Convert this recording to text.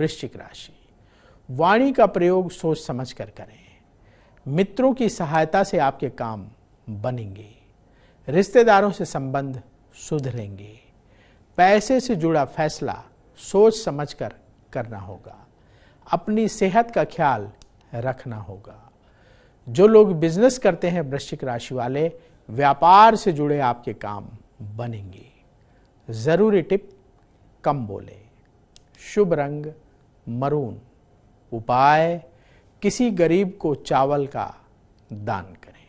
वृश्चिक राशि वाणी का प्रयोग सोच समझ कर करें मित्रों की सहायता से आपके काम बनेंगे रिश्तेदारों से संबंध सुधरेंगे पैसे से जुड़ा फैसला सोच समझ कर करना होगा अपनी सेहत का ख्याल रखना होगा जो लोग बिजनेस करते हैं वृश्चिक राशि वाले व्यापार से जुड़े आपके काम बनेंगे ज़रूरी टिप कम बोले शुभ रंग मरून उपाय किसी गरीब को चावल का दान करें